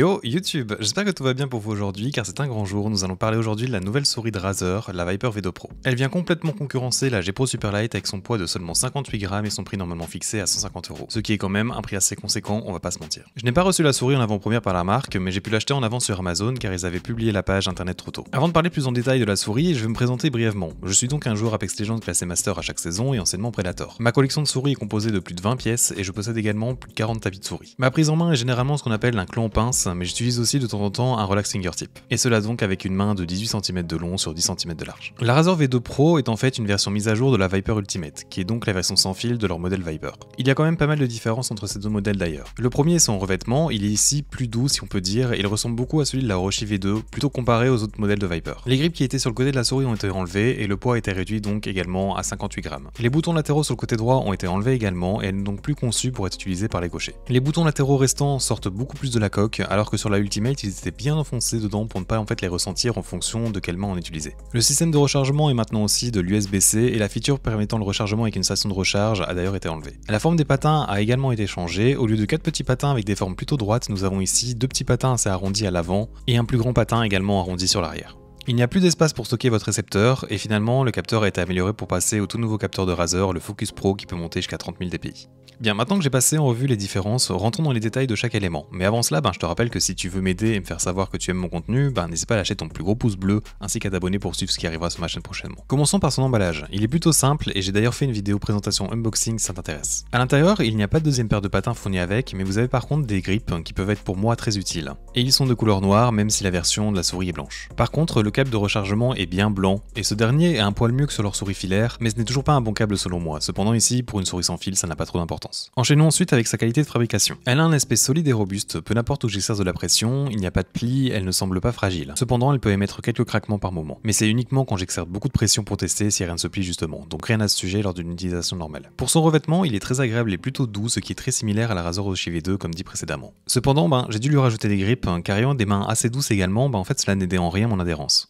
Yo YouTube, j'espère que tout va bien pour vous aujourd'hui car c'est un grand jour, nous allons parler aujourd'hui de la nouvelle souris de Razer, la Viper V2 Pro. Elle vient complètement concurrencer la G Pro Superlight avec son poids de seulement 58 grammes et son prix normalement fixé à 150 euros, ce qui est quand même un prix assez conséquent, on va pas se mentir. Je n'ai pas reçu la souris en avant-première par la marque, mais j'ai pu l'acheter en avant sur Amazon car ils avaient publié la page internet trop tôt. Avant de parler plus en détail de la souris, je vais me présenter brièvement. Je suis donc un joueur Apex Legends classé Master à chaque saison et enseignement Predator. Ma collection de souris est composée de plus de 20 pièces et je possède également plus de 40 tapis de souris. Ma prise en main est généralement ce qu'on appelle un clon pince Hein, mais j'utilise aussi de temps en temps un relax fingertip. Et cela donc avec une main de 18 cm de long sur 10 cm de large. La Razor V2 Pro est en fait une version mise à jour de la Viper Ultimate, qui est donc la version sans fil de leur modèle Viper. Il y a quand même pas mal de différences entre ces deux modèles d'ailleurs. Le premier est son revêtement, il est ici plus doux si on peut dire, et il ressemble beaucoup à celui de la Roshi V2, plutôt comparé aux autres modèles de Viper. Les grippes qui étaient sur le côté de la souris ont été enlevées, et le poids a été réduit donc également à 58 grammes. Les boutons latéraux sur le côté droit ont été enlevés également, et elles n'ont donc plus conçues pour être utilisées par les gauchers. Les boutons latéraux restants sortent beaucoup plus de la coque, alors que sur la Ultimate, ils étaient bien enfoncés dedans pour ne pas en fait les ressentir en fonction de quelle main on utilisait. Le système de rechargement est maintenant aussi de l'USB-C et la feature permettant le rechargement avec une station de recharge a d'ailleurs été enlevée. La forme des patins a également été changée, au lieu de 4 petits patins avec des formes plutôt droites, nous avons ici deux petits patins assez arrondis à l'avant et un plus grand patin également arrondi sur l'arrière. Il n'y a plus d'espace pour stocker votre récepteur, et finalement, le capteur a été amélioré pour passer au tout nouveau capteur de Razer, le Focus Pro, qui peut monter jusqu'à 30 000 dpi. Bien, maintenant que j'ai passé en revue les différences, rentrons dans les détails de chaque élément. Mais avant cela, ben, je te rappelle que si tu veux m'aider et me faire savoir que tu aimes mon contenu, ben, n'hésite pas à lâcher ton plus gros pouce bleu, ainsi qu'à t'abonner pour suivre ce qui arrivera sur ma chaîne prochainement. Commençons par son emballage. Il est plutôt simple, et j'ai d'ailleurs fait une vidéo présentation unboxing si ça t'intéresse. À l'intérieur, il n'y a pas de deuxième paire de patins fournis avec, mais vous avez par contre des grips qui peuvent être pour moi très utiles. Et ils sont de couleur noire, même si la version de la souris est blanche. Par contre, le de rechargement est bien blanc, et ce dernier est un poil mieux que sur leur souris filaire, mais ce n'est toujours pas un bon câble selon moi, cependant ici, pour une souris sans fil, ça n'a pas trop d'importance. Enchaînons ensuite avec sa qualité de fabrication. Elle a un aspect solide et robuste, peu n'importe où j'exerce de la pression, il n'y a pas de pli, elle ne semble pas fragile. Cependant, elle peut émettre quelques craquements par moment, mais c'est uniquement quand j'exerce beaucoup de pression pour tester si rien ne se plie justement, donc rien à ce sujet lors d'une utilisation normale. Pour son revêtement, il est très agréable et plutôt doux, ce qui est très similaire à la Razor v 2 comme dit précédemment. Cependant, ben, j'ai dû lui rajouter des grippes, hein, car ayant des mains assez douces également, ben, en fait cela n'aidait en rien mon adhérence.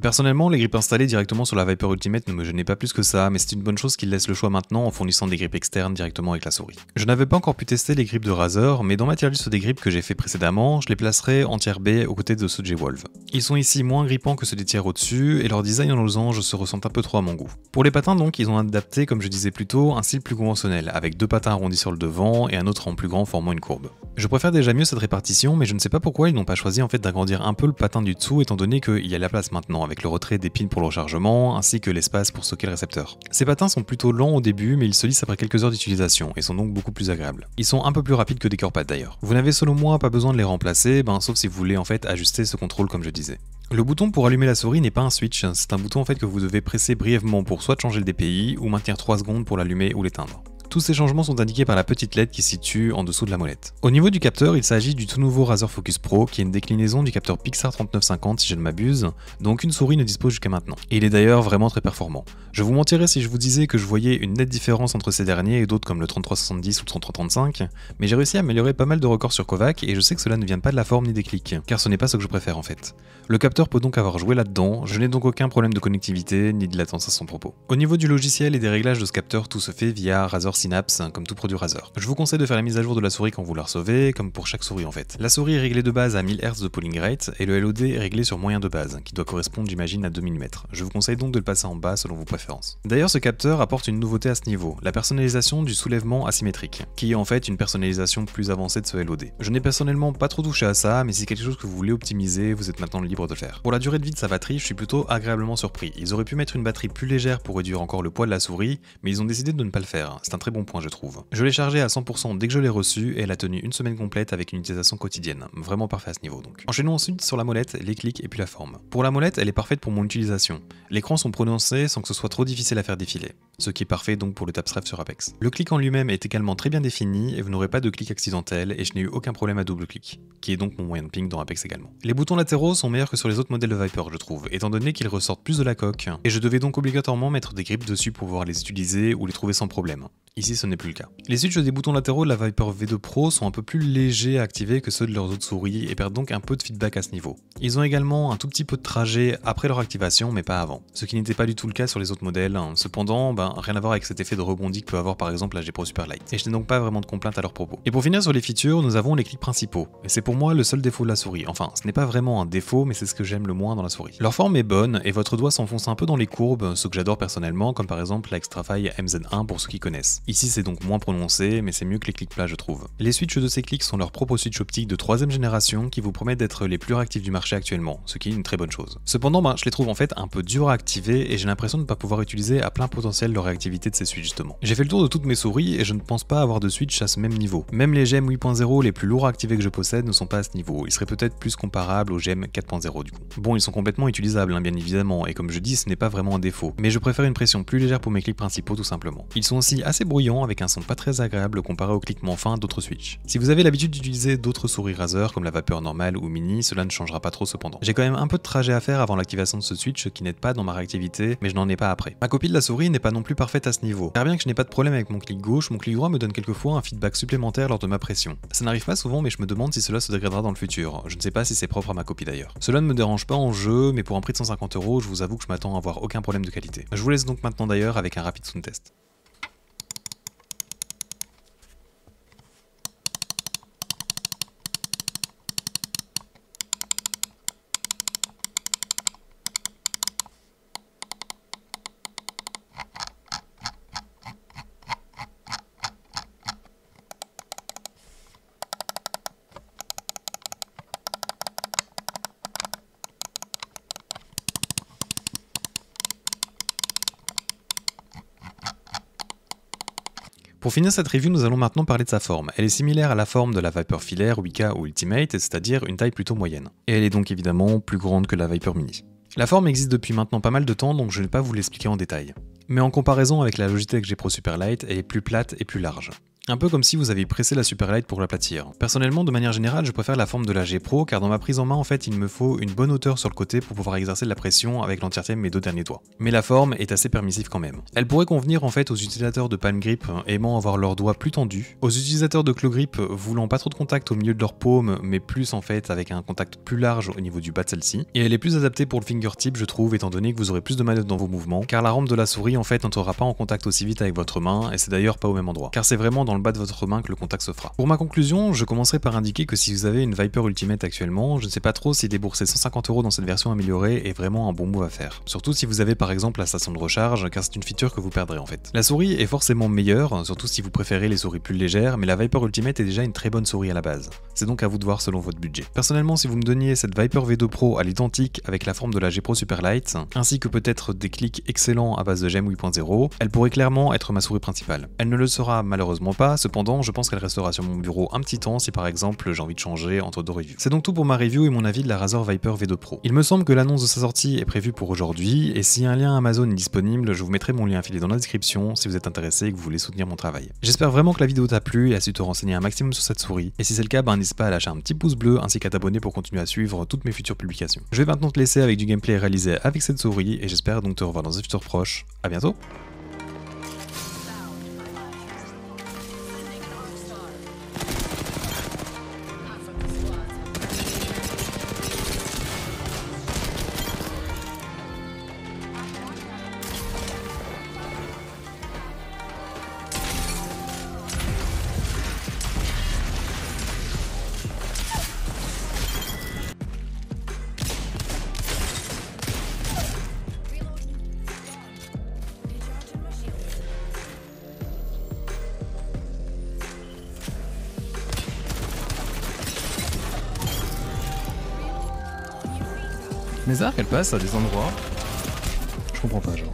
Personnellement, les grippes installées directement sur la Viper Ultimate ne me gênaient pas plus que ça, mais c'est une bonne chose qu'ils laissent le choix maintenant en fournissant des grippes externes directement avec la souris. Je n'avais pas encore pu tester les grippes de Razer, mais dans ma tier des grippes que j'ai fait précédemment, je les placerai en tier B aux côtés de ceux de g Ils sont ici moins grippants que ceux des tiers au-dessus, et leur design en losange se ressent un peu trop à mon goût. Pour les patins donc, ils ont adapté, comme je disais plus tôt, un style plus conventionnel, avec deux patins arrondis sur le devant et un autre en plus grand formant une courbe. Je préfère déjà mieux cette répartition, mais je ne sais pas pourquoi ils n'ont pas choisi en fait d'agrandir un peu le patin du dessous étant donné qu'il y a la place maintenant avec le retrait des pins pour le rechargement, ainsi que l'espace pour stocker le récepteur. Ces patins sont plutôt lents au début, mais ils se lissent après quelques heures d'utilisation, et sont donc beaucoup plus agréables. Ils sont un peu plus rapides que des corps d'ailleurs. Vous n'avez selon moi pas besoin de les remplacer, ben, sauf si vous voulez en fait ajuster ce contrôle comme je disais. Le bouton pour allumer la souris n'est pas un switch, hein. c'est un bouton en fait que vous devez presser brièvement pour soit changer le DPI, ou maintenir 3 secondes pour l'allumer ou l'éteindre. Tous ces changements sont indiqués par la petite lettre qui se situe en dessous de la molette. Au niveau du capteur, il s'agit du tout nouveau Razer Focus Pro qui est une déclinaison du capteur Pixar 3950 si je ne m'abuse, dont une souris ne dispose jusqu'à maintenant. Et il est d'ailleurs vraiment très performant. Je vous mentirais si je vous disais que je voyais une nette différence entre ces derniers et d'autres comme le 3370 ou le 3335, mais j'ai réussi à améliorer pas mal de records sur Kovac et je sais que cela ne vient pas de la forme ni des clics, car ce n'est pas ce que je préfère en fait. Le capteur peut donc avoir joué là-dedans, je n'ai donc aucun problème de connectivité ni de latence à son propos. Au niveau du logiciel et des réglages de ce capteur, tout se fait via Razer 6. Hein, comme tout produit Razer. Je vous conseille de faire la mise à jour de la souris quand vous la recevez, comme pour chaque souris en fait. La souris est réglée de base à 1000 Hz de polling rate, et le LOD est réglé sur moyen de base, qui doit correspondre j'imagine à 2000 mètres. Je vous conseille donc de le passer en bas selon vos préférences. D'ailleurs ce capteur apporte une nouveauté à ce niveau, la personnalisation du soulèvement asymétrique, qui est en fait une personnalisation plus avancée de ce LOD. Je n'ai personnellement pas trop touché à ça, mais si c'est quelque chose que vous voulez optimiser, vous êtes maintenant libre de le faire. Pour la durée de vie de sa batterie, je suis plutôt agréablement surpris. Ils auraient pu mettre une batterie plus légère pour réduire encore le poids de la souris, mais ils ont décidé de ne pas le faire. C'est un bon point je trouve. Je l'ai chargé à 100% dès que je l'ai reçu et elle a tenu une semaine complète avec une utilisation quotidienne. Vraiment parfait à ce niveau donc. Enchaînons ensuite sur la molette, les clics et puis la forme. Pour la molette, elle est parfaite pour mon utilisation. Les sont prononcés sans que ce soit trop difficile à faire défiler. Ce qui est parfait donc pour le tapstrap sur Apex. Le clic en lui-même est également très bien défini et vous n'aurez pas de clic accidentel et je n'ai eu aucun problème à double clic, qui est donc mon moyen de ping dans Apex également. Les boutons latéraux sont meilleurs que sur les autres modèles de Viper je trouve, étant donné qu'ils ressortent plus de la coque, et je devais donc obligatoirement mettre des grips dessus pour pouvoir les utiliser ou les trouver sans problème. Ici, ce n'est plus le cas. Les switches des boutons latéraux de la Viper V2 Pro sont un peu plus légers à activer que ceux de leurs autres souris et perdent donc un peu de feedback à ce niveau. Ils ont également un tout petit peu de trajet après leur activation, mais pas avant. Ce qui n'était pas du tout le cas sur les autres modèles. Hein. Cependant, ben, rien à voir avec cet effet de rebondi que peut avoir par exemple la G Pro Super Et je n'ai donc pas vraiment de complaintes à leur propos. Et pour finir sur les features, nous avons les clics principaux. Et c'est pour moi le seul défaut de la souris. Enfin, ce n'est pas vraiment un défaut, mais c'est ce que j'aime le moins dans la souris. Leur forme est bonne et votre doigt s'enfonce un peu dans les courbes, ce que j'adore personnellement, comme par exemple la MZ1 pour ceux qui connaissent. Ici c'est donc moins prononcé, mais c'est mieux que les clics plats je trouve. Les switches de ces clics sont leurs propres switches optiques de troisième génération qui vous promettent d'être les plus réactifs du marché actuellement, ce qui est une très bonne chose. Cependant, ben, je les trouve en fait un peu durs à activer et j'ai l'impression de ne pas pouvoir utiliser à plein potentiel leur réactivité de ces switches justement. J'ai fait le tour de toutes mes souris et je ne pense pas avoir de switch à ce même niveau. Même les GM 8.0 les plus lourds à activer que je possède ne sont pas à ce niveau, ils seraient peut-être plus comparables aux GM 4.0 du coup. Bon, ils sont complètement utilisables hein, bien évidemment, et comme je dis, ce n'est pas vraiment un défaut, mais je préfère une pression plus légère pour mes clics principaux tout simplement. Ils sont aussi assez bruyant avec un son pas très agréable comparé au cliquement fin d'autres switches. Si vous avez l'habitude d'utiliser d'autres souris Razer comme la Vapeur normale ou Mini, cela ne changera pas trop cependant. J'ai quand même un peu de trajet à faire avant l'activation de ce Switch qui n'aide pas dans ma réactivité, mais je n'en ai pas après. Ma copie de la souris n'est pas non plus parfaite à ce niveau, car bien que je n'ai pas de problème avec mon clic gauche, mon clic droit me donne quelquefois un feedback supplémentaire lors de ma pression. Ça n'arrive pas souvent mais je me demande si cela se dégradera dans le futur, je ne sais pas si c'est propre à ma copie d'ailleurs. Cela ne me dérange pas en jeu, mais pour un prix de 150 euros, je vous avoue que je m'attends à avoir aucun problème de qualité. Je vous laisse donc maintenant d'ailleurs avec un rapide sound test. Pour finir cette review, nous allons maintenant parler de sa forme. Elle est similaire à la forme de la Viper filaire, Wicca ou Ultimate, c'est-à-dire une taille plutôt moyenne. Et elle est donc évidemment plus grande que la Viper Mini. La forme existe depuis maintenant pas mal de temps, donc je ne vais pas vous l'expliquer en détail. Mais en comparaison avec la Logitech G Pro Superlight, elle est plus plate et plus large. Un peu comme si vous aviez pressé la super light pour l'aplatir. Personnellement, de manière générale, je préfère la forme de la G Pro car dans ma prise en main, en fait, il me faut une bonne hauteur sur le côté pour pouvoir exercer de la pression avec l'entièreté de mes deux derniers doigts. Mais la forme est assez permissive quand même. Elle pourrait convenir en fait aux utilisateurs de palm grip aimant avoir leurs doigts plus tendus, aux utilisateurs de claw grip voulant pas trop de contact au milieu de leur paume mais plus en fait avec un contact plus large au niveau du bas de celle-ci, et elle est plus adaptée pour le fingertip je trouve étant donné que vous aurez plus de manœuvre dans vos mouvements car la rampe de la souris en fait n'entrera pas en contact aussi vite avec votre main et c'est d'ailleurs pas au même endroit car c'est vraiment dans bas de votre main que le contact se fera. Pour ma conclusion, je commencerai par indiquer que si vous avez une Viper Ultimate actuellement, je ne sais pas trop si débourser 150 euros dans cette version améliorée est vraiment un bon mot à faire. Surtout si vous avez par exemple la station de recharge, car c'est une feature que vous perdrez en fait. La souris est forcément meilleure, surtout si vous préférez les souris plus légères, mais la Viper Ultimate est déjà une très bonne souris à la base. C'est donc à vous de voir selon votre budget. Personnellement, si vous me donniez cette Viper V2 Pro à l'identique avec la forme de la G Pro Super ainsi que peut-être des clics excellents à base de GEM 8.0, elle pourrait clairement être ma souris principale. Elle ne le sera malheureusement pas, cependant je pense qu'elle restera sur mon bureau un petit temps si par exemple j'ai envie de changer entre deux reviews. C'est donc tout pour ma review et mon avis de la Razor Viper V2 Pro. Il me semble que l'annonce de sa sortie est prévue pour aujourd'hui et si un lien Amazon est disponible, je vous mettrai mon lien filé dans la description si vous êtes intéressé et que vous voulez soutenir mon travail. J'espère vraiment que la vidéo t'a plu et à su te renseigner un maximum sur cette souris et si c'est le cas, ben, n'hésite pas à lâcher un petit pouce bleu ainsi qu'à t'abonner pour continuer à suivre toutes mes futures publications. Je vais maintenant te laisser avec du gameplay réalisé avec cette souris et j'espère donc te revoir dans un futur proche. À bientôt Mais arcs, elles passent à des endroits. Je comprends pas, genre.